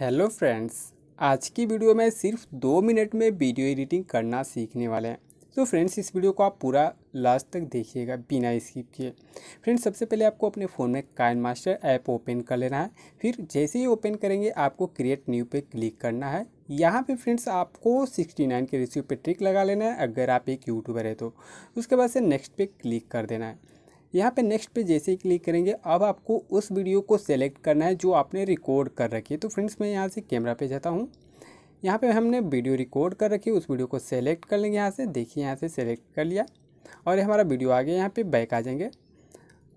hello friends आज की video में सिर्फ दो मिनट में वीडियो एडिटिंग करना सीखने वाले हैं तो फ्रेंड्स इस वीडियो को आप पूरा लास्ट तक देखिएगा बिना स्किप किए फ्रेंड्स सबसे पहले आपको अपने फ़ोन में काइन मास्टर ऐप ओपन कर लेना है फिर जैसे ही ओपन करेंगे आपको क्रिएट न्यू पे क्लिक करना है यहाँ पे फ्रेंड्स आपको 69 के रेशियो पे ट्रिक लगा लेना है अगर आप एक यूट्यूबर है तो उसके बाद से नेक्स्ट पे क्लिक कर देना है यहाँ पे नेक्स्ट पे जैसे ही क्लिक करेंगे अब आपको उस वीडियो को सेलेक्ट करना है जो आपने रिकॉर्ड कर रखी है तो फ्रेंड्स मैं यहाँ से कैमरा पे जाता हूँ यहाँ पे हमने वीडियो रिकॉर्ड कर रखी है उस वीडियो को सेलेक्ट कर लेंगे यहाँ से देखिए यहाँ से सेलेक्ट कर लिया और हमारा वीडियो आ गया यहाँ पर बैक आ जाएंगे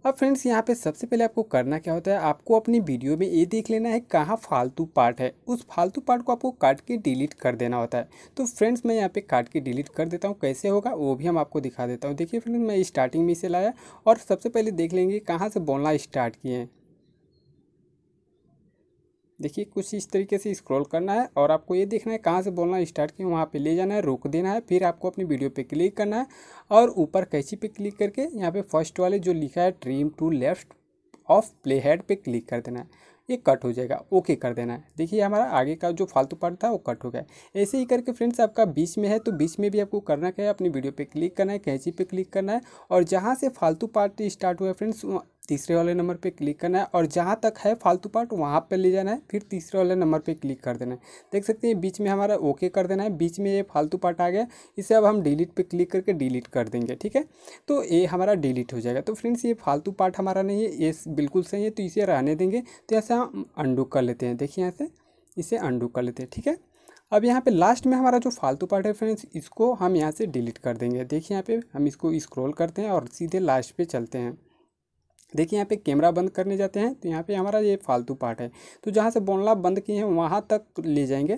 अब फ्रेंड्स यहाँ पे सबसे पहले आपको करना क्या होता है आपको अपनी वीडियो में ये देख लेना है कहाँ फालतू पार्ट है उस फालतू पार्ट को आपको काट के डिलीट कर देना होता है तो फ्रेंड्स मैं यहाँ पे काट के डिलीट कर देता हूँ कैसे होगा वो भी हम आपको दिखा देता हूँ देखिए फ्रेंड्स मैं स्टार्टिंग में इसे लाया और सबसे पहले देख लेंगे कहाँ से बोलना स्टार्ट किए हैं देखिए कुछ इस तरीके से स्क्रॉल करना है और आपको ये देखना है कहाँ से बोलना स्टार्ट किया वहाँ पे ले जाना है रोक देना है फिर आपको अपनी वीडियो पे क्लिक करना है और ऊपर कैची पे क्लिक करके यहाँ पे फर्स्ट वाले जो लिखा है trim to left of play head पर क्लिक कर देना है ये कट हो जाएगा ओके कर देना है देखिए हमारा आगे का जो फालतू पार्ट था वो कट हो गया ऐसे ही करके फ्रेंड्स आपका बीच में है तो बीच में भी आपको करना क्या है अपनी वीडियो पे क्लिक करना है कैंची पे क्लिक करना है और जहाँ से फालतू पार्ट स्टार्ट हुआ है फ्रेंड्स तीसरे वाले नंबर पे क्लिक करना है और जहाँ तक है फालतू पार्ट वहाँ पे ले जाना है फिर तीसरे वाले नंबर पे क्लिक कर देना है देख सकते हैं बीच में हमारा ओके कर देना है बीच में ये फालतू पार्ट आ गया इसे अब हम डिलीट पे क्लिक करके डिलीट कर देंगे ठीक है तो ये हमारा डिलीट हो जाएगा तो फ्रेंड्स ये फालतू पार्ट हमारा नहीं है ये बिल्कुल सही है तो इसे रहने देंगे तो यहाँ से हम अंडू कर लेते हैं देखिए यहाँ से इसे अंडू कर लेते हैं ठीक है अब यहाँ पे लास्ट में हमारा जो फालतू पार्ट है फ्रेंड्स इसको हम यहाँ से डिलीट कर देंगे देखिए यहाँ पे हम इसको स्क्रॉल करते हैं और सीधे लास्ट पे चलते हैं देखिए यहाँ पे कैमरा बंद करने जाते हैं तो यहाँ पे हमारा ये फालतू पार्ट है तो जहाँ से बोनला बंद किए हैं वहाँ तक ले जाएंगे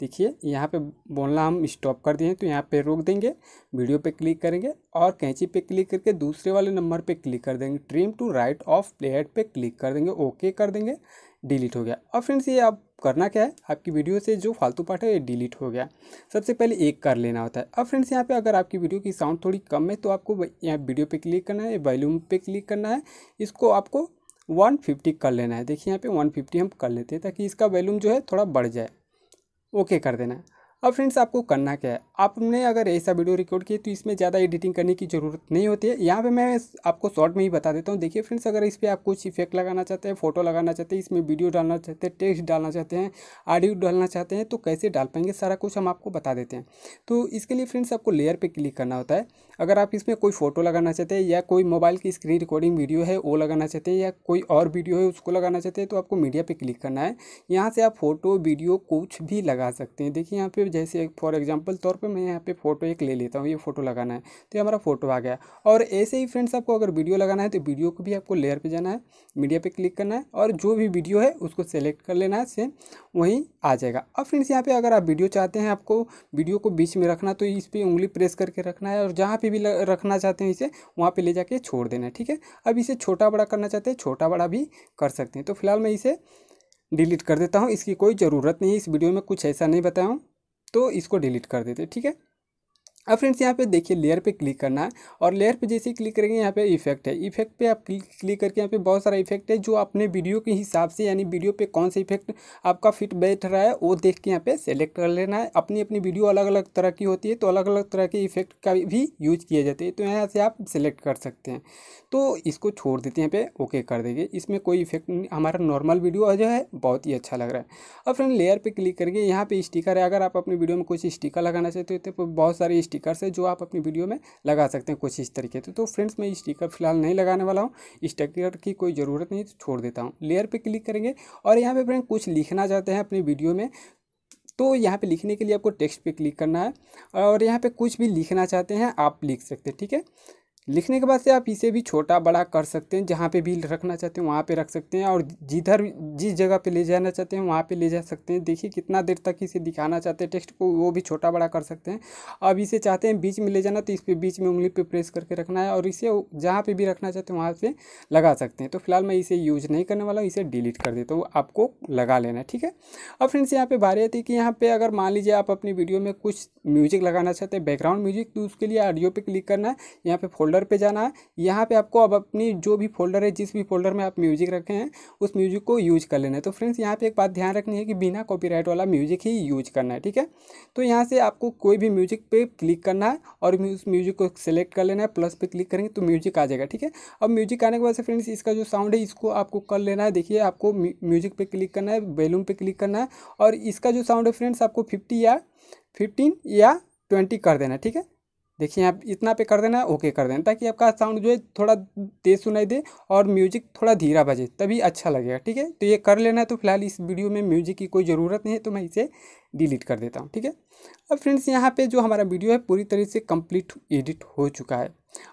देखिए यहाँ पे बोनला हम स्टॉप कर दिए हैं तो यहाँ पे रोक देंगे वीडियो पे क्लिक करेंगे और कैंची पे क्लिक करके दूसरे वाले नंबर पे क्लिक कर देंगे trim to right of plate पर क्लिक कर देंगे ओके कर देंगे डिलीट हो गया और फ्रेंड्स ये आप करना क्या है आपकी वीडियो से जो फालतू पार्ट है ये डिलीट हो गया सबसे पहले एक कर लेना होता है अब फ्रेंड्स यहाँ पे अगर आपकी वीडियो की साउंड थोड़ी कम है तो आपको यहाँ वीडियो पे क्लिक करना है वॉल्यूम पे क्लिक करना है इसको आपको 150 कर लेना है देखिए यहाँ पे 150 हम कर लेते हैं ताकि इसका वॉल्यूम जो है थोड़ा बढ़ जाए ओके कर देना है अब फ्रेंड्स आपको करना क्या है आपने अगर ऐसा वीडियो रिकॉर्ड किया तो इसमें ज़्यादा एडिटिंग करने की ज़रूरत नहीं होती है यहाँ पे मैं आपको शॉर्ट में ही बता देता हूँ देखिए फ्रेंड्स अगर इस पर आप कुछ इफेक्ट लगाना चाहते हैं फोटो लगाना चाहते हैं इसमें वीडियो डालना चाहते हैं टेक्स्ट डालना चाहते हैं ऑडियो डालना चाहते हैं तो कैसे डाल पाएंगे सारा कुछ हम आपको बता देते हैं तो इसके लिए फ्रेंड्स आपको लेयर पर क्लिक करना होता है अगर आप इसमें कोई फोटो लगाना चाहते हैं या कोई मोबाइल की स्क्रीन रिकॉर्डिंग वीडियो है वो लगाना चाहते हैं या कोई और वीडियो है उसको लगाना चाहते हैं तो आपको मीडिया पर क्लिक करना है यहाँ से आप फोटो वीडियो कुछ भी लगा सकते हैं देखिए यहाँ पर जैसे फॉर एग्जांपल तौर पे मैं यहाँ पे फोटो एक ले लेता हूँ ये फोटो लगाना है तो ये हमारा फोटो आ गया और ऐसे ही फ्रेंड्स आपको अगर वीडियो लगाना है तो वीडियो को भी आपको लेयर पर जाना है मीडिया पर क्लिक करना है और जो भी वीडियो है उसको सेलेक्ट कर लेना है सेम वहीं आ जाएगा अब फ्रेंड्स यहाँ पर अगर आप वीडियो चाहते हैं आपको वीडियो को बीच में रखना तो इस पर उंगली प्रेस करके रखना है और जहाँ पर भी रखना चाहते हैं इसे वहाँ पर ले जाके छोड़ देना है ठीक है अब इसे छोटा बड़ा करना चाहते हैं छोटा बड़ा भी कर सकते हैं तो फिलहाल मैं इसे डिलीट कर देता हूँ इसकी कोई ज़रूरत नहीं है इस वीडियो में कुछ ऐसा नहीं बताया हूँ तो इसको डिलीट कर देते ठीक है अब फ्रेंड्स यहाँ पे देखिए लेयर पे क्लिक करना है और लेयर पे जैसे क्लिक करेंगे यहाँ पे इफेक्ट है इफेक्ट पे आप क्लिक क्लिक करके यहाँ पे बहुत सारा इफेक्ट है जो अपने वीडियो के हिसाब से यानी वीडियो पे कौन सा इफेक्ट आपका फिट बैठ रहा है वो देख के यहाँ पे सेलेक्ट कर लेना है अपनी अपनी वीडियो अलग अलग तरह की होती है तो अलग अलग तरह के इफेक्ट का भी यूज किया जाते हैं तो यहाँ से आप सेलेक्ट कर सकते हैं तो इसको छोड़ देते हैं यहाँ पे ओके कर देंगे इसमें कोई इफेक्ट हमारा नॉर्मल वीडियो जो है बहुत ही अच्छा लग रहा है अब फ्रेंड लेयर पर क्लिक करके यहाँ पे स्टिकर है अगर आप अपनी वीडियो में कुछ स्टिकर लगाना चाहते हो तो बहुत सारे स्टिकर्स है जो आप अपनी वीडियो में लगा सकते हैं कुछ इस तरीके से तो फ्रेंड्स मैं स्टिकर फिलहाल नहीं लगाने वाला हूँ स्टिकर की कोई ज़रूरत नहीं तो छोड़ देता हूँ लेयर पर क्लिक करेंगे और यहाँ पर फ्रेंड कुछ लिखना चाहते हैं अपनी वीडियो में तो यहाँ पे लिखने के लिए आपको टेक्स्ट पे क्लिक करना है और यहाँ पे कुछ भी लिखना चाहते हैं आप लिख सकते हैं ठीक है लिखने के बाद से आप इसे भी छोटा बड़ा कर सकते हैं जहाँ पे भी रखना चाहते हैं वहाँ पे रख सकते हैं और जिधर जिस जगह पे ले जाना चाहते हैं वहाँ पे ले जा सकते हैं देखिए कितना देर तक इसे दिखाना चाहते हैं टेक्स्ट को वो भी छोटा बड़ा कर सकते हैं अब इसे चाहते हैं बीच में ले जाना तो इस पर बीच में उंगली पर प्रेस करके रखना है और इसे जहाँ पर भी रखना चाहते हैं वहाँ से लगा सकते हैं तो फिलहाल मैं इसे यूज नहीं करने वाला इसे डिलीट कर देता हूँ आपको लगा लेना है ठीक है अब फ्रेंड्स यहाँ पर बारियत है कि यहाँ पर अगर मान लीजिए आप अपनी वीडियो में कुछ म्यूजिक लगाना चाहते हैं बैकग्राउंड म्यूजिक तो उसके लिए ऑडियो पर क्लिक करना है यहाँ पर फोल्ड फोल्डर पे जाना है यहाँ पे आपको अब अपनी जो भी फोल्डर है जिस भी फोल्डर में आप म्यूजिक रखे हैं उस म्यूजिक को यूज कर लेना है तो फ्रेंड्स यहाँ पे एक बात ध्यान रखनी है कि बिना कॉपीराइट वाला म्यूजिक ही यूज करना है ठीक है तो यहाँ से आपको कोई भी म्यूजिक पे क्लिक करना है और उस म्यूजिक को सिलेक्ट कर लेना है प्लस पे क्लिक करेंगे तो म्यूजिक आ जाएगा ठीक है अब म्यूजिक आने के बाद से फ्रेंड्स इसका जो साउंड है इसको आपको कर लेना है देखिए आपको म्यूजिक पे क्लिक करना है बैलूम पे क्लिक करना है और इसका जो साउंड है फ्रेंड्स आपको फिफ्टी या फिफ्टीन या ट्वेंटी कर देना ठीक है देखिए आप इतना पे कर देना ओके कर देना ताकि आपका साउंड जो है थोड़ा तेज़ सुनाई दे और म्यूजिक थोड़ा धीरा बजे तभी अच्छा लगेगा ठीक है तो ये कर लेना है तो फिलहाल इस वीडियो में म्यूजिक की कोई ज़रूरत नहीं है तो मैं इसे डिलीट कर देता हूँ ठीक है अब फ्रेंड्स यहाँ पे जो हमारा वीडियो है पूरी तरह से कम्प्लीट एडिट हो चुका है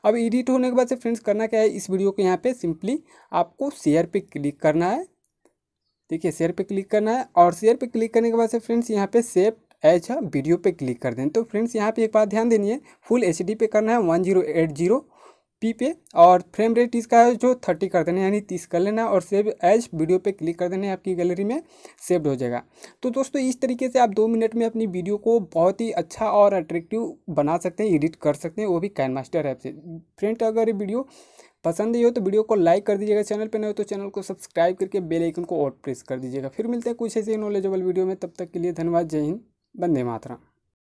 अब एडिट होने के बाद से फ्रेंड्स करना क्या है इस वीडियो को यहाँ पर सिंपली आपको शेयर पर क्लिक करना है ठीक है शेयर पर क्लिक करना है और शेयर पर क्लिक करने के बाद से फ्रेंड्स यहाँ पर सेफ एच वीडियो हाँ, पे क्लिक कर दें तो फ्रेंड्स यहाँ पे एक बात ध्यान देनी है फुल एच पे करना है one zero eight zero P पे और फ्रेम रेट इसका है जो थर्टी कर देना है यानी तीस कर लेना और सेव एज वीडियो पे क्लिक कर देना है आपकी गैलरी में सेव्ड हो जाएगा तो दोस्तों इस तरीके से आप दो मिनट में अपनी वीडियो को बहुत ही अच्छा और अट्रैक्टिव बना सकते हैं एडिट कर सकते हैं वो भी कैन मास्टर ऐप से फ्रेंड अगर ये वीडियो पसंद ही हो तो वीडियो को लाइक कर दीजिएगा चैनल पर नहीं हो तो चैनल को सब्सक्राइब करके बेलाइकन को और प्रेस कर दीजिएगा फिर मिलते हैं कुछ ऐसे नॉलेजेबल वीडियो में तब तक के लिए धन्यवाद जय हिंद વંદે માતરમ